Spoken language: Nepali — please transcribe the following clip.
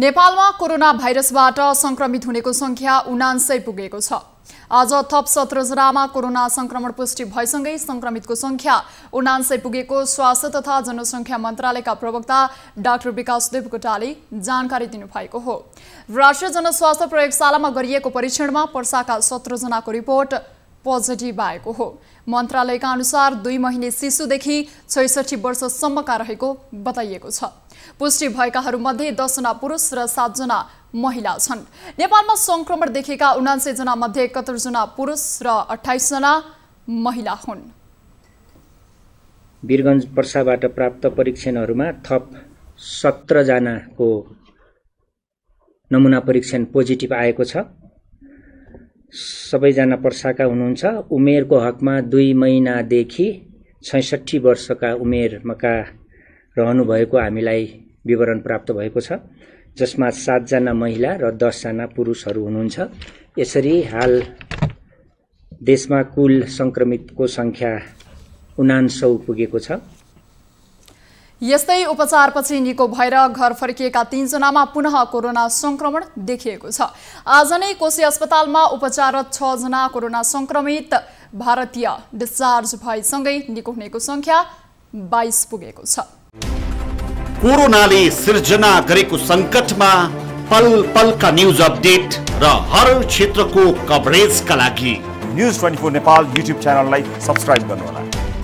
नेपालमा कोरोना भाइरसबाट संक्रमित हुनेको संख्या उनान्सय पुगेको छ आज थप सत्रजनामा कोरोना संक्रमण पुष्टि भएसँगै संक्रमितको संख्या उनान्सय पुगेको स्वास्थ्य तथा जनसङ्ख्या मन्त्रालयका प्रवक्ता डाक्टर विकास देवकोटाले जानकारी दिनुभएको हो राष्ट्रिय जनस्वास्थ्य प्रयोगशालामा गरिएको परीक्षणमा पर्साका सत्रजनाको रिपोर्ट पोजिटिभ आएको हो मन्त्रालयका अनुसार दुई महिने शिशुदेखि छैसठी वर्षसम्मका रहेको बताइएको छ पुष्टि भएकाहरूमध्ये दसजना पुरुष र सातजना महिला छन् नेपालमा सङ्क्रमण देखेका जना मध्ये जना पुरुष र अठाइसजना महिला हुन् वीरगञ्ज वर्षाबाट प्राप्त परीक्षणहरूमा थप सत्रजनाको नमुना परीक्षण पोजिटिभ आएको छ सबैजना पर्साका हुनुहुन्छ उमेरको हकमा दुई महिनादेखि छैसठी वर्षका उमेरमा रहनुभएको हामीलाई विवरण प्राप्त भएको छ जसमा सातजना महिला र दसजना पुरुषहरू हुनुहुन्छ यसरी हाल देशमा कुल सङ्क्रमितको सङ्ख्या उनान्सौ पुगेको छ यस्तै उपचारपछि निको भएर घर फर्किएका तीनजनामा पुनः कोरोना संक्रमण देखिएको छ आज नै कोशी अस्पतालमा उपचाररत छजना कोरोना संक्रमित भारतीय डिस्चार्ज भएसँगै निको हुनेको संख्या बाइस पुगेको छ कोरोनाले सिर्जना गरेको संकटमा पल पलका न्युज अपडेट र हर क्षेत्रको कभरेजका लागि news twenty four Nepal YouTube च्यानललाई सब्सक्राइब गर्नुहोला